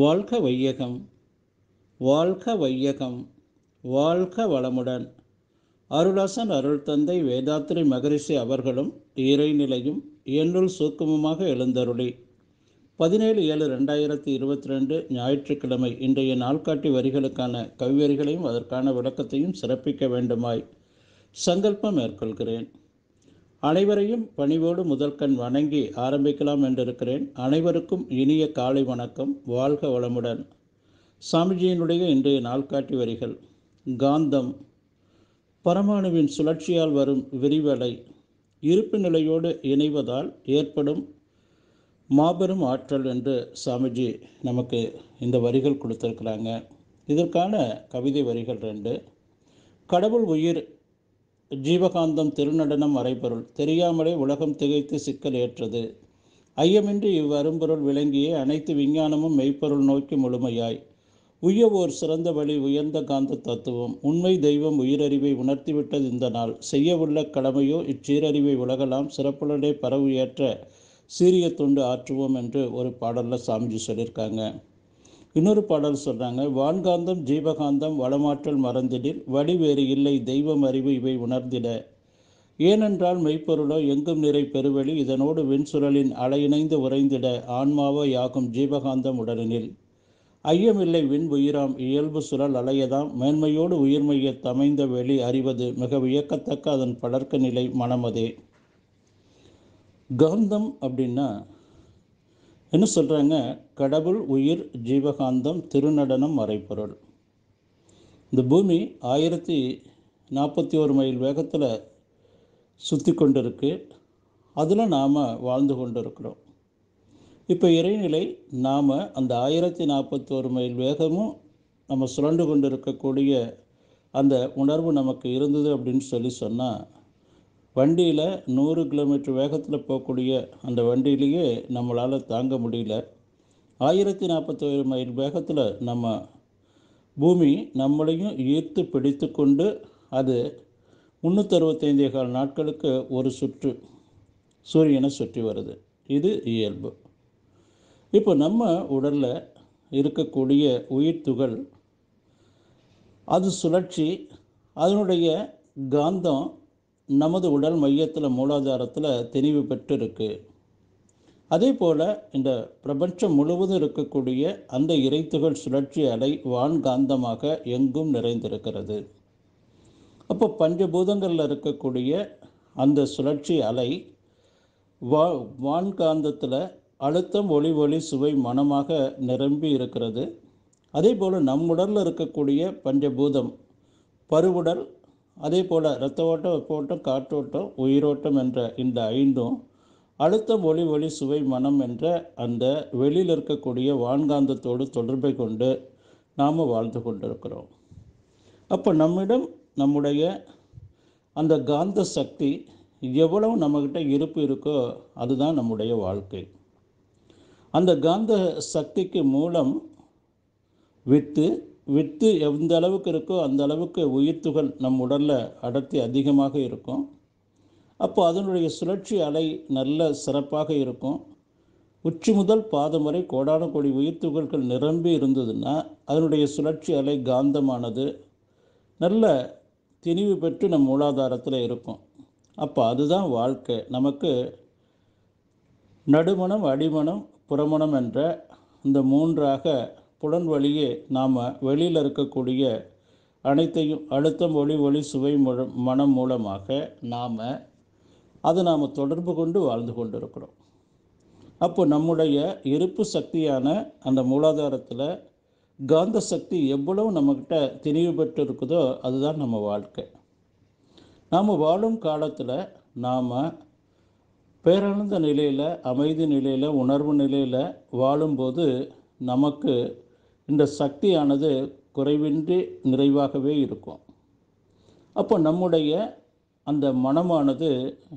வாழ்க வையகம் வாழ்க வையகம் வாழ்க வளமுடன் அருளாசன் அருள் தந்தை வேதாத்திரி மகரிஷி அவர்களும் இறைநிலையும் என்னுள் சூக்குமமாக எழுந்தருளி பதினேழு ஏழு ரெண்டாயிரத்தி இருபத்தி ரெண்டு ஞாயிற்றுக்கிழமை இன்றைய நாள்காட்டி வரிகளுக்கான கவிவரிகளையும் அதற்கான விளக்கத்தையும் சிறப்பிக்க வேண்டுமாய் சங்கல்பம் மேற்கொள்கிறேன் அனைவரையும் பணிவோடு முதல்கண் வணங்கி ஆரம்பிக்கலாம் என்றிருக்கிறேன் அனைவருக்கும் இனிய காலை வணக்கம் வாழ்க வளமுடன் சாமிஜியினுடைய இன்றைய நாள்காட்டி வரிகள் காந்தம் பரமாணுவின் சுழற்சியால் வரும் விரிவலை இருப்பு நிலையோடு இணைவதால் ஏற்படும் மாபெரும் ஆற்றல் என்று சாமிஜி நமக்கு இந்த வரிகள் கொடுத்துருக்குறாங்க இதற்கான கவிதை வரிகள் ரெண்டு கடவுள் உயிர் ஜீவகாந்தம் திருநடனம் வரைபொருள் தெரியாமலே உலகம் திகைத்து சிக்கல் ஏற்றது ஐயமின்றி இவ்வரும்பொருள் விளங்கிய அனைத்து விஞ்ஞானமும் மெய்ப்பொருள் நோக்கி முழுமையாய் உய ஓர் சிறந்த வழி உயர்ந்த காந்த தத்துவம் உண்மை தெய்வம் உயிரறிவை உணர்த்திவிட்டது இந்த நாள் செய்யவுள்ள கடமையோ இச்சீரறிவை உலகலாம் சிறப்புடனே பரவு ஏற்ற சீரிய தொண்டு ஆற்றுவோம் என்று ஒரு பாடலில் சாமிஜி சொல்லியிருக்காங்க இன்னொரு பாடல் சொல்கிறாங்க வான்காந்தம் ஜீவகாந்தம் வளமாற்றல் மறந்திடில் வழி வேறு இல்லை தெய்வம் அறிவு இவை உணர்ந்திட ஏனென்றால் மெய்ப்பொருளோ எங்கும் நிறை பெருவழி இதனோடு சுழலின் அலையிணைந்து உறைந்திட ஆன்மாவோ யாகும் ஜீவகாந்தம் உடலினில் ஐயமில்லை விண் உயிராம் இயல்பு சுழல் அலையதாம் மேன்மையோடு உயிர்மைய தமைந்த வெளி அறிவது மிக வியக்கத்தக்க அதன் படர்க்க நிலை மனமதே காந்தம் அப்படின்னா என்ன சொல்கிறாங்க கடவுள் உயிர் ஜீவகாந்தம் திருநடனம் மறைப்பொருள் இந்த பூமி ஆயிரத்தி நாற்பத்தி ஒரு மைல் வேகத்தில் சுற்றி கொண்டு இருக்கு அதில் நாம் வாழ்ந்து கொண்டு இருக்கிறோம் இப்போ இறைநிலை நாம் அந்த ஆயிரத்தி நாற்பத்தி ஒரு மைல் வேகமும் நம்ம சுழண்டு கொண்டு இருக்கக்கூடிய அந்த உணர்வு நமக்கு இருந்தது அப்படின்னு சொல்லி சொன்னால் வண்டியில் நூறு கிலோமீட்டர் வேகத்தில் போகக்கூடிய அந்த வண்டியிலேயே நம்மளால் தாங்க முடியல ஆயிரத்தி நாற்பத்தேழு மைல் வேகத்தில் நம்ம பூமி நம்மளையும் ஈர்த்து பிடித்து கொண்டு அது முந்நூற்றறுபத்தைந்தே கால் நாட்களுக்கு ஒரு சுற்று சூரியனை சுற்றி வருது இது இயல்பு இப்போ நம்ம உடலில் இருக்கக்கூடிய உயிர் துகள் அது சுழற்சி அதனுடைய காந்தம் நமது உடல் மையத்தில் மூலாதாரத்தில் தெளிவு பெற்று இருக்கு அதே போல் இந்த பிரபஞ்சம் முழுவதும் இருக்கக்கூடிய அந்த இறைத்துகள் சுழற்சி அலை வான்காந்தமாக எங்கும் நிறைந்திருக்கிறது அப்போ பஞ்சபூதங்களில் இருக்கக்கூடிய அந்த சுழற்சி அலை வா வான்காந்தத்தில் அழுத்தம் ஒளி ஒளி சுவை மனமாக நிரம்பி இருக்கிறது அதே போல் நம் உடலில் இருக்கக்கூடிய பஞ்சபூதம் பருவுடல் அதே போல் இரத்த ஓட்டம் வெப்போட்டம் காற்றோட்டம் உயிரோட்டம் என்ற இந்த ஐந்தும் அழுத்தம் ஒளி ஒளி சுவை மனம் என்ற அந்த வெளியில் இருக்கக்கூடிய வான்காந்தத்தோடு தொடர்பை கொண்டு நாம் வாழ்ந்து கொண்டிருக்கிறோம் அப்போ நம்மிடம் நம்முடைய அந்த காந்த சக்தி எவ்வளவு நம்மக்கிட்ட இருப்பு இருக்கோ அதுதான் நம்முடைய வாழ்க்கை அந்த காந்த சக்திக்கு மூலம் வித்து வித்து எந்த அளவுக்கு இருக்கோ அந்த அளவுக்கு உயிர்த்துகள் நம் உடலில் அடர்த்தி அதிகமாக இருக்கும் அப்போ அதனுடைய சுழற்சி அலை நல்ல சிறப்பாக இருக்கும் உச்சி முதல் பாதம் வரை கோடான கோடி உயிர்த்துகள்கள் நிரம்பி இருந்ததுன்னா அதனுடைய சுழற்சி அலை காந்தமானது நல்ல திணிவு பெற்று நம் மூலாதாரத்தில் இருக்கும் அப்போ அதுதான் வாழ்க்கை நமக்கு நடுமணம் அடிமணம் புறமணம் என்ற இந்த மூன்றாக புலன் வழியே நாம் வெளியில் இருக்கக்கூடிய அனைத்தையும் அழுத்தம் ஒளி ஒளி சுவை மனம் மூலமாக நாம் அது நாம் தொடர்பு கொண்டு வாழ்ந்து கொண்டு இருக்கிறோம் அப்போ நம்முடைய இருப்பு சக்தியான அந்த மூலாதாரத்தில் காந்த சக்தி எவ்வளவு நம்மக்கிட்ட திணிவு பெற்று இருக்குதோ அதுதான் நம்ம வாழ்க்கை நாம் வாழும் காலத்தில் நாம் பேரானந்த நிலையில் அமைதி நிலையில் உணர்வு நிலையில் வாழும்போது நமக்கு இந்த சக்தியானது குறைவின்றி நிறைவாகவே இருக்கும் அப்போ நம்முடைய அந்த மனமானது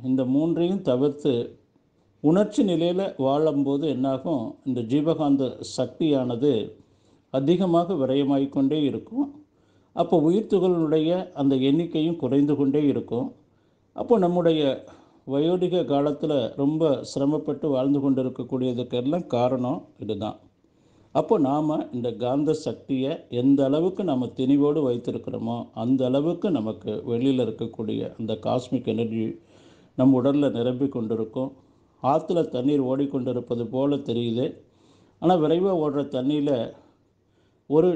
இந்த மூன்றையும் தவிர்த்து உணர்ச்சி நிலையில் வாழும்போது என்னாகும் இந்த ஜீவகாந்த சக்தியானது அதிகமாக விரயமாகிக் கொண்டே இருக்கும் அப்போ உயிர்த்துகளுடைய அந்த எண்ணிக்கையும் குறைந்து கொண்டே இருக்கும் அப்போ நம்முடைய வயோதிக காலத்தில் ரொம்ப சிரமப்பட்டு வாழ்ந்து கொண்டு இருக்கக்கூடியதுக்கெல்லாம் காரணம் இதுதான் அப்போ நாம் இந்த காந்த சக்தியை எந்த அளவுக்கு நம்ம திணிவோடு வைத்திருக்கிறோமோ அந்த அளவுக்கு நமக்கு வெளியில் இருக்கக்கூடிய அந்த காஸ்மிக் எனர்ஜி நம் உடலில் நிரம்பி கொண்டிருக்கும் ஆற்றுல தண்ணீர் ஓடிக்கொண்டிருப்பது போல் தெரியுது ஆனால் விரைவாக ஓடுற தண்ணியில் ஒரு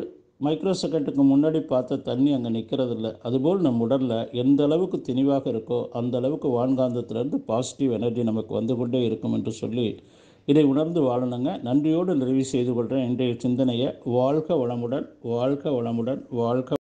மைக்ரோ செகண்டுக்கு முன்னாடி பார்த்த தண்ணி அங்கே நிற்கிறது இல்லை அதுபோல் நம் உடலில் எந்த அளவுக்கு திணிவாக இருக்கோ அந்த அளவுக்கு வான்காந்தத்திலேருந்து பாசிட்டிவ் எனர்ஜி நமக்கு வந்து கொண்டே இருக்கும் என்று சொல்லி இதை உணர்ந்து வாழணுங்க நன்றியோடு நிறைவு செய்து கொள்கிறேன் இன்றைய சிந்தனையை வாழ்க வளமுடன் வாழ்க வளமுடன் வாழ்க